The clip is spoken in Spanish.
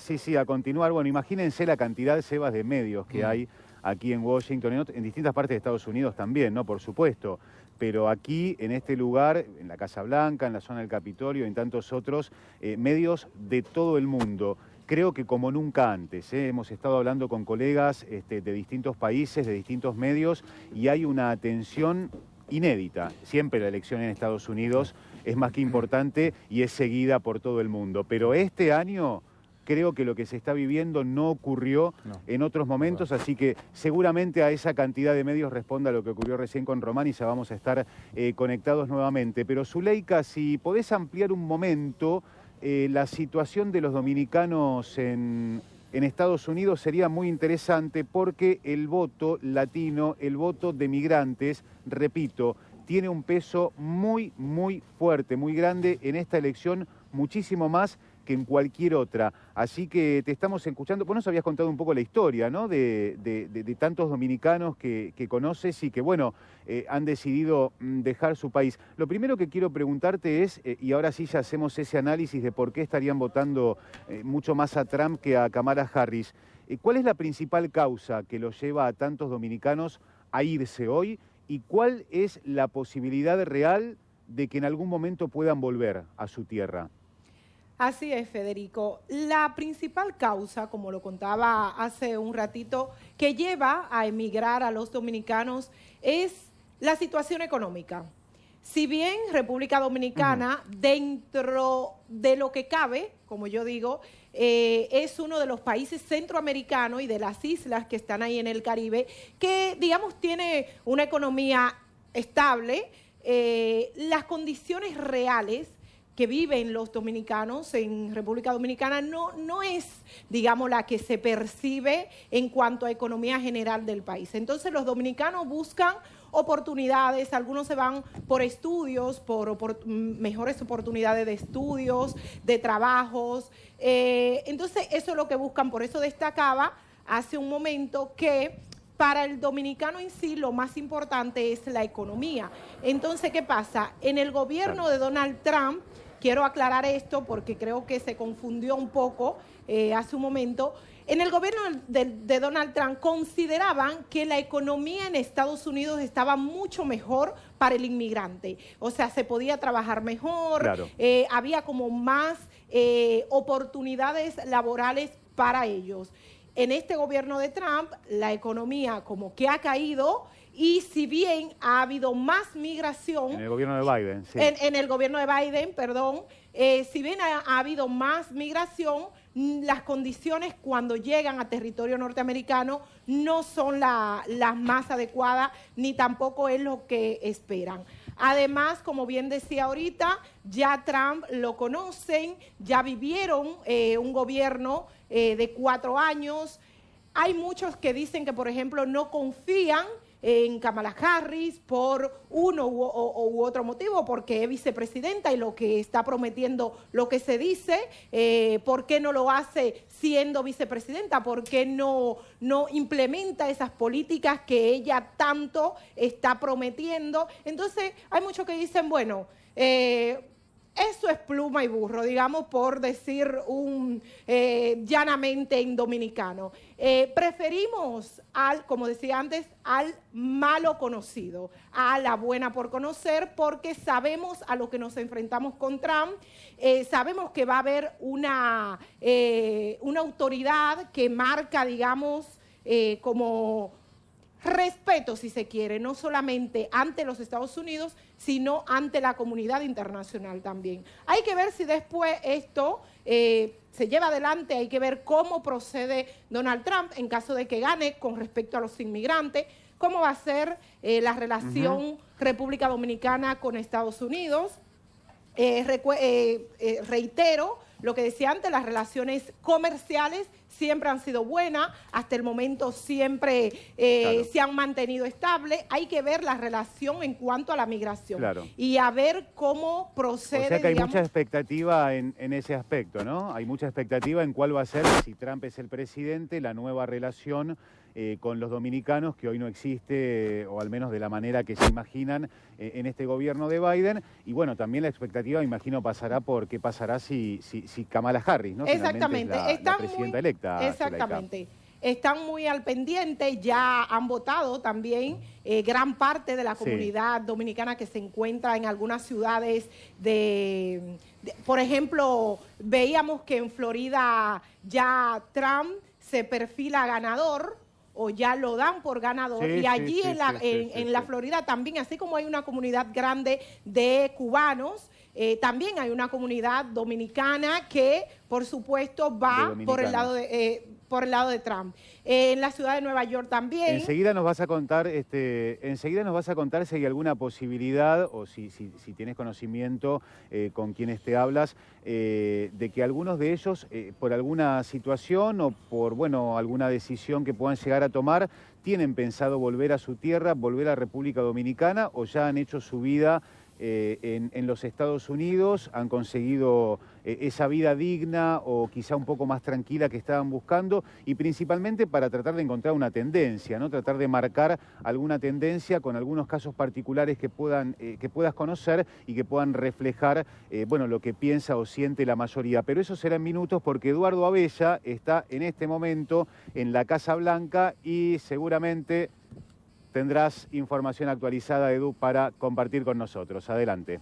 Sí, sí, a continuar. Bueno, imagínense la cantidad de cebas de medios que mm. hay aquí en Washington, en distintas partes de Estados Unidos también, ¿no? Por supuesto. Pero aquí, en este lugar, en la Casa Blanca, en la zona del Capitolio, en tantos otros, eh, medios de todo el mundo creo que como nunca antes. ¿eh? Hemos estado hablando con colegas este, de distintos países, de distintos medios, y hay una atención inédita. Siempre la elección en Estados Unidos es más que importante y es seguida por todo el mundo. Pero este año creo que lo que se está viviendo no ocurrió en otros momentos, así que seguramente a esa cantidad de medios responda lo que ocurrió recién con Román y ya vamos a estar eh, conectados nuevamente. Pero Zuleika, si podés ampliar un momento eh, la situación de los dominicanos en, en Estados Unidos sería muy interesante porque el voto latino, el voto de migrantes, repito, tiene un peso muy, muy fuerte, muy grande en esta elección, muchísimo más que en cualquier otra. Así que te estamos escuchando. Vos nos habías contado un poco la historia, ¿no? De, tantos dominicanos que, conoces y que, bueno, eh, han decidido mm, dejar su país. Lo primero que quiero preguntarte es, eh, y ahora sí ya hacemos ese análisis de por qué estarían votando eh, mucho más a Trump que a Kamala Harris. ¿Cuál es la principal causa que los lleva a tantos dominicanos a irse hoy? ¿Y cuál es la posibilidad real de que en algún momento puedan volver a su tierra? Así es, Federico. La principal causa, como lo contaba hace un ratito, que lleva a emigrar a los dominicanos es la situación económica. Si bien República Dominicana, dentro de lo que cabe, como yo digo, eh, es uno de los países centroamericanos y de las islas que están ahí en el Caribe, que digamos tiene una economía estable, eh, las condiciones reales que viven los dominicanos en República Dominicana no, no es, digamos, la que se percibe en cuanto a economía general del país. Entonces los dominicanos buscan oportunidades, algunos se van por estudios, por, mejores oportunidades de estudios, de trabajos. Eh, entonces eso es lo que buscan, por eso destacaba hace un momento que para el dominicano en sí lo más importante es la economía. Entonces, ¿qué pasa? En el gobierno de Donald Trump Quiero aclarar esto porque creo que se confundió un poco eh, hace un momento. En el gobierno de, Donald Trump consideraban que la economía en Estados Unidos estaba mucho mejor para el inmigrante. O sea, se podía trabajar mejor, eh, había como más eh, oportunidades laborales para ellos en este gobierno de Trump la economía como que ha caído y si bien ha habido más migración... En el gobierno de Biden, sí. En, el gobierno de Biden, perdón. Eh, si bien ha, habido más migración, mm, las condiciones cuando llegan a territorio norteamericano no son las más adecuadas ni tampoco es lo que esperan. Además, como bien decía ahorita, ya Trump lo conocen, ya vivieron eh, un gobierno eh, de cuatro años. Hay muchos que dicen que, por ejemplo, no confían en Kamala Harris por uno u, otro motivo, porque es vicepresidenta y lo que está prometiendo, lo que se dice, eh, ¿por qué no lo hace siendo vicepresidenta? ¿Por qué no, no implementa esas políticas que ella tanto está prometiendo? Entonces, hay muchos que dicen, bueno, eh, eso es pluma y burro, digamos por decir un eh, llanamente en dominicano. Eh, preferimos al, como decía antes, al malo conocido, a la buena por conocer, porque sabemos a lo que nos enfrentamos con Trump, eh, sabemos que va a haber una, una autoridad que marca, digamos, como respeto, si se quiere, no solamente ante los Estados Unidos, sino ante la comunidad internacional también. Hay que ver si después esto eh, se lleva adelante, hay que ver cómo procede Donald Trump en caso de que gane con respecto a los inmigrantes, cómo va a ser eh, la relación República Dominicana con Estados Unidos. Eh, reitero, lo que decía antes, las relaciones comerciales siempre han sido buenas, hasta el momento siempre eh, se han mantenido estables. Hay que ver la relación en cuanto a la migración y a ver cómo procede. O sea que hay mucha expectativa en, ese aspecto, ¿no? Hay mucha expectativa en cuál va a ser, si Trump es el presidente, la nueva relación eh, con los dominicanos, que hoy no existe, o al menos de la manera que se imaginan eh, en este gobierno de Biden. Y bueno, también la expectativa, imagino, pasará por qué pasará si, si, si Kamala Harris, ¿no? Exactamente, la, están presidenta muy, electa. Exactamente. Están muy al pendiente, ya han votado también eh, gran parte de la comunidad dominicana que se encuentra en algunas ciudades de, por ejemplo, veíamos que en Florida ya Trump se perfila ganador, o ya lo dan por ganador. y allí en, la, en, la Florida también, así como hay una comunidad grande de cubanos, eh, también hay una comunidad dominicana que, por supuesto, va por el lado de, eh, por el lado de Trump. Eh, en la ciudad de Nueva York también. Enseguida nos vas a contar, este, enseguida nos vas a contar si hay alguna posibilidad o si, si, tienes conocimiento eh, con quienes te hablas eh, de que algunos de ellos, por alguna situación o por bueno alguna decisión que puedan llegar a tomar, tienen pensado volver a su tierra, volver a República Dominicana o ya han hecho su vida eh, en, los Estados Unidos, han conseguido eh, esa vida digna o quizá un poco más tranquila que estaban buscando y principalmente para tratar de encontrar una tendencia, ¿no? tratar de marcar alguna tendencia con algunos casos particulares que, puedan, eh, que puedas conocer y que puedan reflejar bueno, lo que piensa o siente la mayoría. Pero eso será en minutos porque Eduardo Abella está en este momento en la Casa Blanca y seguramente tendrás información actualizada, Edu, para compartir con nosotros. Adelante.